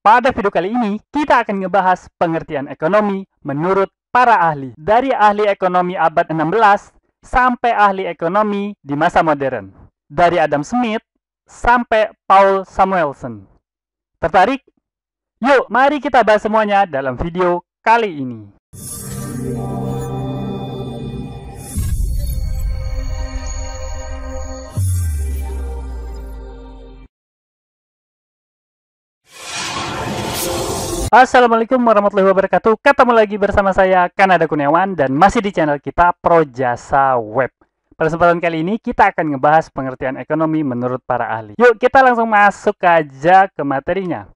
Pada video kali ini, kita akan ngebahas pengertian ekonomi menurut para ahli. Dari ahli ekonomi abad 16 sampai ahli ekonomi di masa modern. Dari Adam Smith sampai Paul Samuelson. Tertarik? Yuk, mari kita bahas semuanya dalam video kali ini. Assalamualaikum warahmatullahi wabarakatuh. Ketemu lagi bersama saya Kanada Kurniawan dan masih di channel kita Projasa Web. Pada kesempatan kali ini kita akan ngebahas pengertian ekonomi menurut para ahli. Yuk kita langsung masuk aja ke materinya.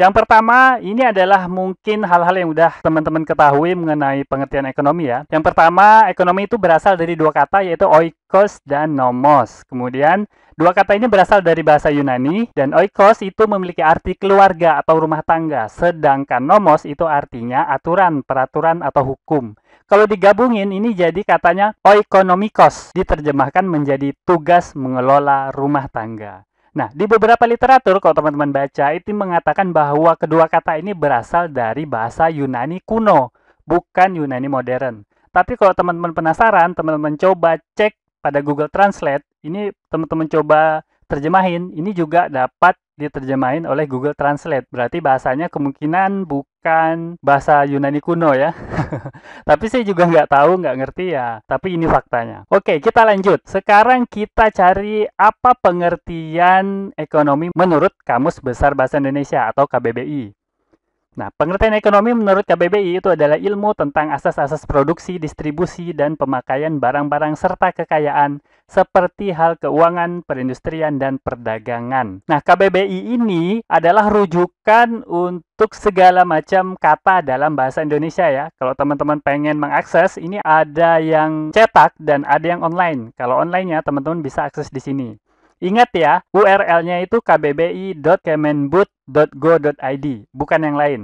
Yang pertama, ini adalah mungkin hal-hal yang udah teman-teman ketahui mengenai pengertian ekonomi ya. Yang pertama, ekonomi itu berasal dari dua kata yaitu oikos dan nomos. Kemudian, dua kata ini berasal dari bahasa Yunani dan oikos itu memiliki arti keluarga atau rumah tangga, sedangkan nomos itu artinya aturan, peraturan atau hukum. Kalau digabungin ini jadi katanya oikonomikos, diterjemahkan menjadi tugas mengelola rumah tangga. Nah, di beberapa literatur kalau teman-teman baca itu mengatakan bahwa kedua kata ini berasal dari bahasa Yunani kuno, bukan Yunani modern. Tapi kalau teman-teman penasaran, teman-teman coba cek pada Google Translate, ini teman-teman coba terjemahin, ini juga dapat diterjemahin oleh Google Translate. Berarti bahasanya kemungkinan bukan bahasa Yunani kuno ya. Tapi saya juga nggak tahu, nggak ngerti ya. Tapi ini faktanya. Oke, kita lanjut. Sekarang kita cari apa pengertian ekonomi menurut Kamus Besar Bahasa Indonesia atau KBBI. Nah, pengertian ekonomi menurut KBBI itu adalah ilmu tentang asas-asas produksi, distribusi, dan pemakaian barang-barang serta kekayaan seperti hal keuangan, perindustrian, dan perdagangan. Nah, KBBI ini adalah rujukan untuk segala macam kata dalam bahasa Indonesia ya. Kalau teman-teman pengen mengakses, ini ada yang cetak dan ada yang online. Kalau online-nya teman-teman bisa akses di sini. Ingat ya, URL-nya itu kbbi.kemenbud.go.id, bukan yang lain.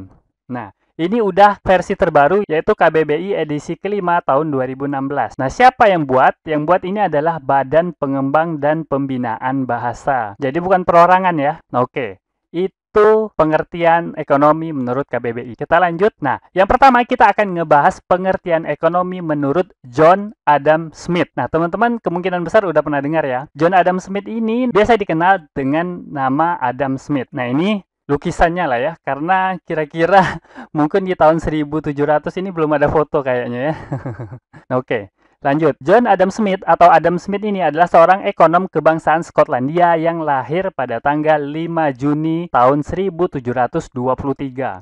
Nah, ini udah versi terbaru yaitu KBBI edisi kelima tahun 2016. Nah, siapa yang buat? Yang buat ini adalah Badan Pengembang dan Pembinaan Bahasa. Jadi bukan perorangan ya. Nah, oke. Okay. Itu itu pengertian ekonomi menurut KBBI. Kita lanjut. Nah, yang pertama kita akan ngebahas pengertian ekonomi menurut John Adam Smith. Nah, teman-teman kemungkinan besar udah pernah dengar ya. John Adam Smith ini biasa dikenal dengan nama Adam Smith. Nah, ini lukisannya lah ya karena kira-kira mungkin di tahun 1700 ini belum ada foto kayaknya ya. nah, Oke. Okay. Lanjut, John Adam Smith atau Adam Smith ini adalah seorang ekonom kebangsaan Skotlandia yang lahir pada tanggal 5 Juni tahun 1723.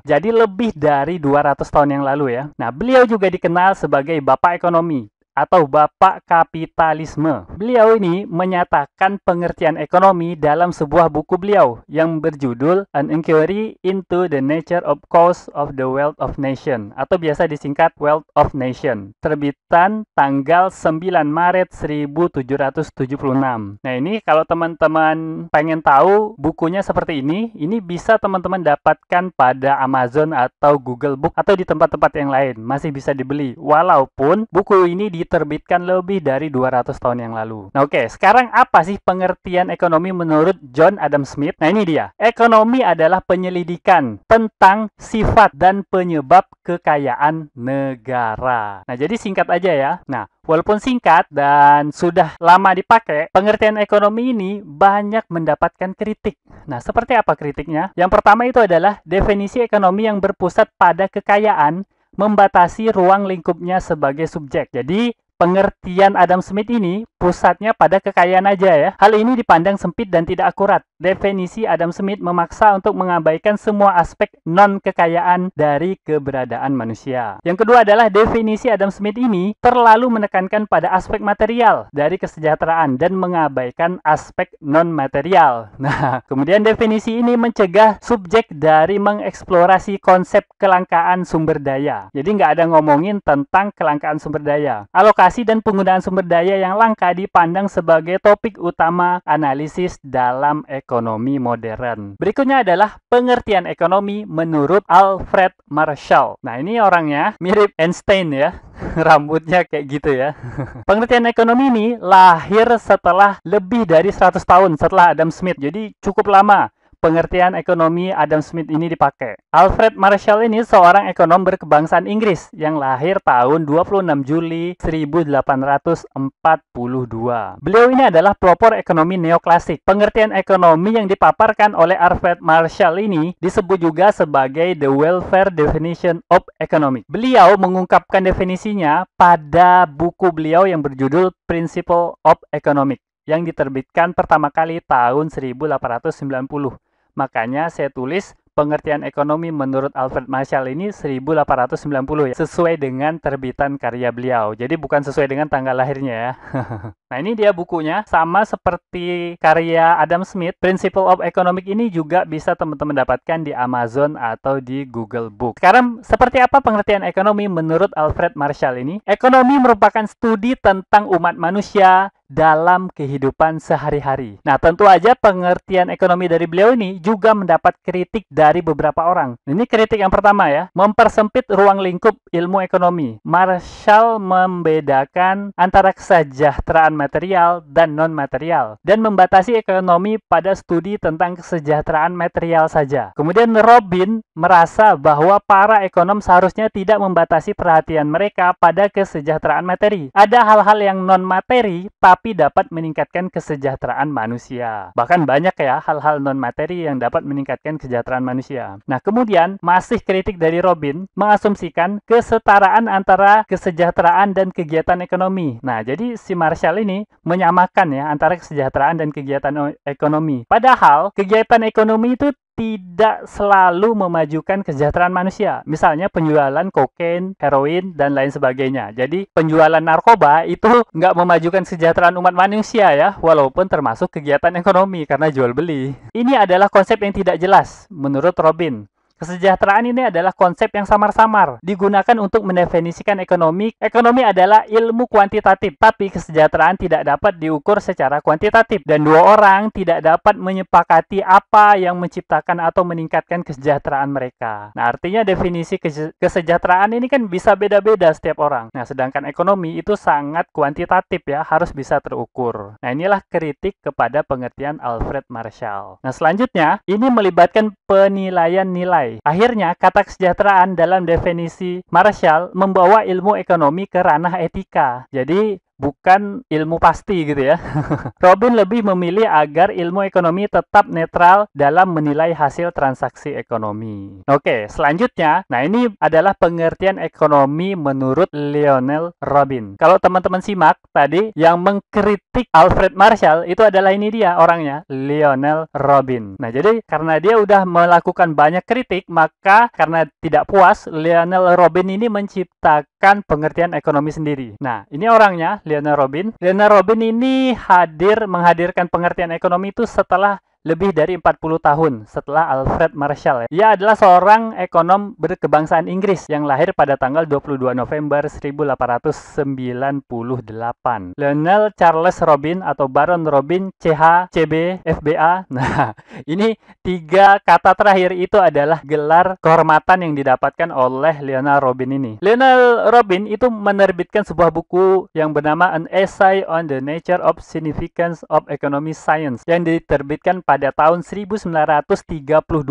Jadi lebih dari 200 tahun yang lalu ya. Nah, beliau juga dikenal sebagai bapak ekonomi atau Bapak Kapitalisme. Beliau ini menyatakan pengertian ekonomi dalam sebuah buku beliau yang berjudul An Inquiry into the Nature of Cause of the Wealth of Nation atau biasa disingkat Wealth of Nation. Terbitan tanggal 9 Maret 1776. Nah ini kalau teman-teman pengen tahu bukunya seperti ini, ini bisa teman-teman dapatkan pada Amazon atau Google Book atau di tempat-tempat yang lain. Masih bisa dibeli. Walaupun buku ini di diterbitkan lebih dari 200 tahun yang lalu. Nah, oke, okay, sekarang apa sih pengertian ekonomi menurut John Adam Smith? Nah, ini dia. Ekonomi adalah penyelidikan tentang sifat dan penyebab kekayaan negara. Nah, jadi singkat aja ya. Nah, Walaupun singkat dan sudah lama dipakai, pengertian ekonomi ini banyak mendapatkan kritik. Nah, seperti apa kritiknya? Yang pertama itu adalah definisi ekonomi yang berpusat pada kekayaan membatasi ruang lingkupnya sebagai subjek. Jadi, pengertian Adam Smith ini pusatnya pada kekayaan aja ya. Hal ini dipandang sempit dan tidak akurat definisi Adam Smith memaksa untuk mengabaikan semua aspek non-kekayaan dari keberadaan manusia. Yang kedua adalah definisi Adam Smith ini terlalu menekankan pada aspek material dari kesejahteraan dan mengabaikan aspek non-material. Nah, kemudian definisi ini mencegah subjek dari mengeksplorasi konsep kelangkaan sumber daya. Jadi nggak ada ngomongin tentang kelangkaan sumber daya. Alokasi dan penggunaan sumber daya yang langka dipandang sebagai topik utama analisis dalam ekonomi ekonomi modern. Berikutnya adalah pengertian ekonomi menurut Alfred Marshall. Nah, ini orangnya mirip Einstein ya. Rambutnya kayak gitu ya. pengertian ekonomi ini lahir setelah lebih dari 100 tahun setelah Adam Smith. Jadi cukup lama pengertian ekonomi Adam Smith ini dipakai. Alfred Marshall ini seorang ekonom berkebangsaan Inggris yang lahir tahun 26 Juli 1842. Beliau ini adalah pelopor ekonomi neoklasik. Pengertian ekonomi yang dipaparkan oleh Alfred Marshall ini disebut juga sebagai The Welfare Definition of Economics. Beliau mengungkapkan definisinya pada buku beliau yang berjudul Principle of Economics yang diterbitkan pertama kali tahun 1890. Makanya saya tulis pengertian ekonomi menurut Alfred Marshall ini 1890 ya, sesuai dengan terbitan karya beliau. Jadi bukan sesuai dengan tanggal lahirnya ya. nah ini dia bukunya, sama seperti karya Adam Smith, Principle of Economic ini juga bisa teman-teman dapatkan di Amazon atau di Google Book. Sekarang seperti apa pengertian ekonomi menurut Alfred Marshall ini? Ekonomi merupakan studi tentang umat manusia, dalam kehidupan sehari-hari. Nah, tentu aja pengertian ekonomi dari beliau ini juga mendapat kritik dari beberapa orang. Ini kritik yang pertama ya, mempersempit ruang lingkup ilmu ekonomi. Marshall membedakan antara kesejahteraan material dan non-material dan membatasi ekonomi pada studi tentang kesejahteraan material saja. Kemudian Robin merasa bahwa para ekonom seharusnya tidak membatasi perhatian mereka pada kesejahteraan materi. Ada hal-hal yang non-materi tapi tapi dapat meningkatkan kesejahteraan manusia. Bahkan banyak ya hal-hal non materi yang dapat meningkatkan kesejahteraan manusia. Nah, kemudian masih kritik dari Robin mengasumsikan kesetaraan antara kesejahteraan dan kegiatan ekonomi. Nah, jadi si Marshall ini menyamakan ya antara kesejahteraan dan kegiatan ekonomi. Padahal kegiatan ekonomi itu tidak selalu memajukan kesejahteraan manusia. Misalnya penjualan kokain, heroin, dan lain sebagainya. Jadi penjualan narkoba itu nggak memajukan kesejahteraan umat manusia ya, walaupun termasuk kegiatan ekonomi karena jual beli. Ini adalah konsep yang tidak jelas menurut Robin. Kesejahteraan ini adalah konsep yang samar-samar, digunakan untuk mendefinisikan ekonomi. Ekonomi adalah ilmu kuantitatif, tapi kesejahteraan tidak dapat diukur secara kuantitatif. Dan dua orang tidak dapat menyepakati apa yang menciptakan atau meningkatkan kesejahteraan mereka. Nah, artinya definisi kesejahteraan ini kan bisa beda-beda setiap orang. Nah, sedangkan ekonomi itu sangat kuantitatif ya, harus bisa terukur. Nah, inilah kritik kepada pengertian Alfred Marshall. Nah, selanjutnya, ini melibatkan penilaian nilai Akhirnya, kata kesejahteraan dalam definisi Marshall membawa ilmu ekonomi ke ranah etika. Jadi, bukan ilmu pasti gitu ya. Robin lebih memilih agar ilmu ekonomi tetap netral dalam menilai hasil transaksi ekonomi. Oke, selanjutnya, nah ini adalah pengertian ekonomi menurut Lionel Robin. Kalau teman-teman simak tadi yang mengkritik Alfred Marshall itu adalah ini dia orangnya, Lionel Robin. Nah, jadi karena dia udah melakukan banyak kritik, maka karena tidak puas, Lionel Robin ini menciptakan pengertian ekonomi sendiri. Nah, ini orangnya Liana Robin. Liana Robin ini hadir menghadirkan pengertian ekonomi itu setelah lebih dari 40 tahun setelah Alfred Marshall. Ia adalah seorang ekonom berkebangsaan Inggris yang lahir pada tanggal 22 November 1898. Lionel Charles Robin atau Baron Robin CH, CB, FBA. Nah, ini tiga kata terakhir itu adalah gelar kehormatan yang didapatkan oleh Lionel Robin ini. Lionel Robin itu menerbitkan sebuah buku yang bernama An Essay on the Nature of Significance of Economic Science yang diterbitkan pada pada tahun 1932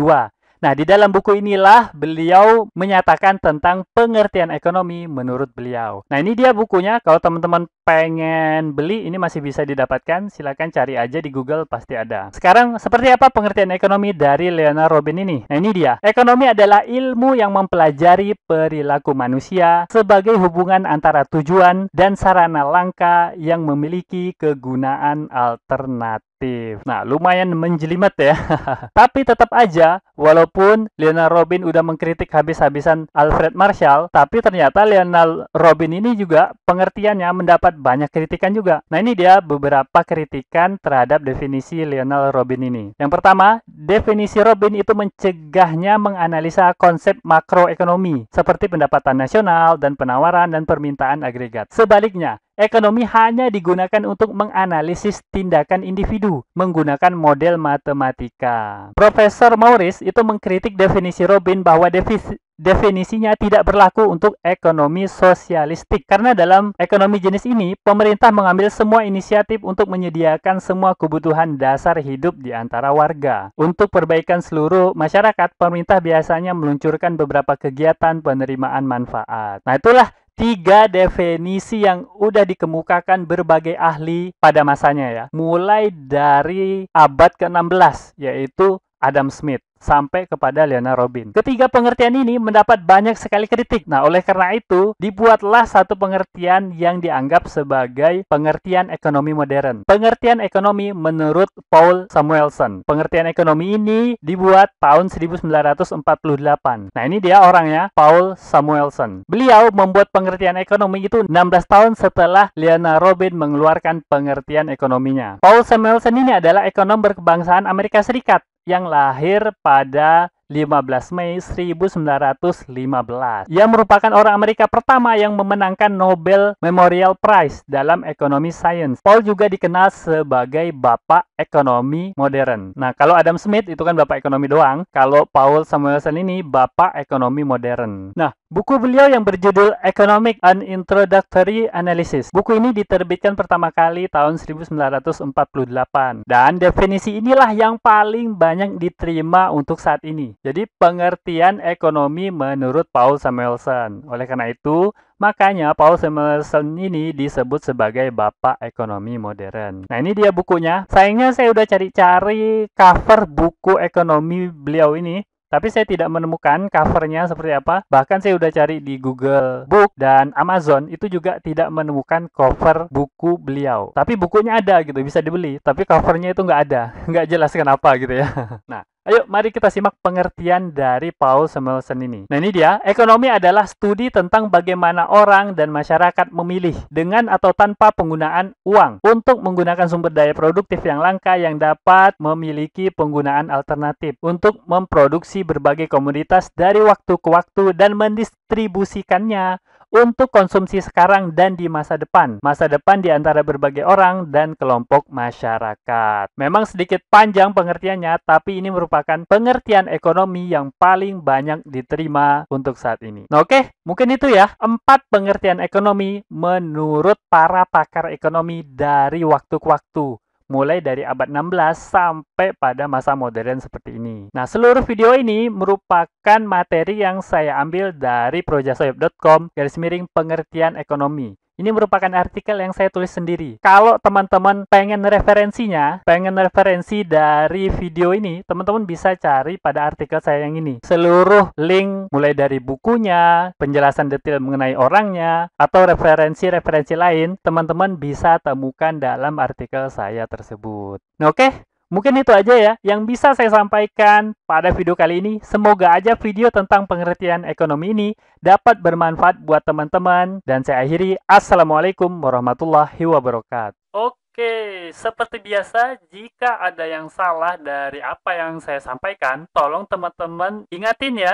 Nah, di dalam buku inilah beliau menyatakan tentang pengertian ekonomi menurut beliau. Nah, ini dia bukunya. Kalau teman-teman pengen beli, ini masih bisa didapatkan. Silahkan cari aja di Google, pasti ada. Sekarang, seperti apa pengertian ekonomi dari Leonard Robin ini? Nah, ini dia. Ekonomi adalah ilmu yang mempelajari perilaku manusia sebagai hubungan antara tujuan dan sarana langka yang memiliki kegunaan alternatif. Nah, lumayan menjelimet ya. Tapi tetap aja, walaupun Walaupun Lionel Robin udah mengkritik habis-habisan Alfred Marshall, tapi ternyata Lionel Robin ini juga pengertiannya mendapat banyak kritikan juga. Nah ini dia beberapa kritikan terhadap definisi Lionel Robin ini. Yang pertama, definisi Robin itu mencegahnya menganalisa konsep makroekonomi seperti pendapatan nasional dan penawaran dan permintaan agregat. Sebaliknya, Ekonomi hanya digunakan untuk menganalisis tindakan individu menggunakan model matematika. Profesor Maurice itu mengkritik definisi Robin bahwa defisi definisinya tidak berlaku untuk ekonomi sosialistik karena dalam ekonomi jenis ini pemerintah mengambil semua inisiatif untuk menyediakan semua kebutuhan dasar hidup di antara warga. Untuk perbaikan seluruh masyarakat, pemerintah biasanya meluncurkan beberapa kegiatan penerimaan manfaat. Nah, itulah tiga definisi yang udah dikemukakan berbagai ahli pada masanya ya. Mulai dari abad ke-16 yaitu Adam Smith sampai kepada Liana Robin. Ketiga pengertian ini mendapat banyak sekali kritik. Nah, oleh karena itu, dibuatlah satu pengertian yang dianggap sebagai pengertian ekonomi modern. Pengertian ekonomi menurut Paul Samuelson. Pengertian ekonomi ini dibuat tahun 1948. Nah, ini dia orangnya, Paul Samuelson. Beliau membuat pengertian ekonomi itu 16 tahun setelah Liana Robin mengeluarkan pengertian ekonominya. Paul Samuelson ini adalah ekonom berkebangsaan Amerika Serikat yang lahir pada 15 Mei 1915. Ia merupakan orang Amerika pertama yang memenangkan Nobel Memorial Prize dalam ekonomi sains. Paul juga dikenal sebagai bapak ekonomi modern. Nah, kalau Adam Smith itu kan bapak ekonomi doang, kalau Paul Samuelson ini bapak ekonomi modern. Nah, Buku beliau yang berjudul Economic and Introductory Analysis. Buku ini diterbitkan pertama kali tahun 1948 dan definisi inilah yang paling banyak diterima untuk saat ini. Jadi pengertian ekonomi menurut Paul Samuelson. Oleh karena itu, Makanya Paul Samuelson ini disebut sebagai bapak ekonomi modern. Nah ini dia bukunya. Sayangnya saya udah cari-cari cover buku ekonomi beliau ini tapi saya tidak menemukan covernya seperti apa. Bahkan saya udah cari di Google Book dan Amazon itu juga tidak menemukan cover buku beliau. Tapi bukunya ada gitu, bisa dibeli. Tapi covernya itu nggak ada, nggak jelas kenapa gitu ya. Nah, Ayo, mari kita simak pengertian dari Paul Samuelson ini. Nah, ini dia. Ekonomi adalah studi tentang bagaimana orang dan masyarakat memilih dengan atau tanpa penggunaan uang untuk menggunakan sumber daya produktif yang langka yang dapat memiliki penggunaan alternatif untuk memproduksi berbagai komoditas dari waktu ke waktu dan mendistribusikannya untuk konsumsi sekarang dan di masa depan. Masa depan di antara berbagai orang dan kelompok masyarakat. Memang sedikit panjang pengertiannya, tapi ini merupakan pengertian ekonomi yang paling banyak diterima untuk saat ini. Nah, oke, okay, mungkin itu ya. Empat pengertian ekonomi menurut para pakar ekonomi dari waktu ke waktu mulai dari abad 16 sampai pada masa modern seperti ini. Nah, seluruh video ini merupakan materi yang saya ambil dari projasoyop.com garis miring pengertian ekonomi. Ini merupakan artikel yang saya tulis sendiri. Kalau teman-teman pengen referensinya, pengen referensi dari video ini, teman-teman bisa cari pada artikel saya yang ini. Seluruh link mulai dari bukunya, penjelasan detail mengenai orangnya, atau referensi-referensi lain, teman-teman bisa temukan dalam artikel saya tersebut. Nah, oke. Okay? Mungkin itu aja ya yang bisa saya sampaikan pada video kali ini. Semoga aja video tentang pengertian ekonomi ini dapat bermanfaat buat teman-teman. Dan saya akhiri, Assalamualaikum warahmatullahi wabarakatuh. Oke, seperti biasa, jika ada yang salah dari apa yang saya sampaikan, tolong teman-teman ingatin ya,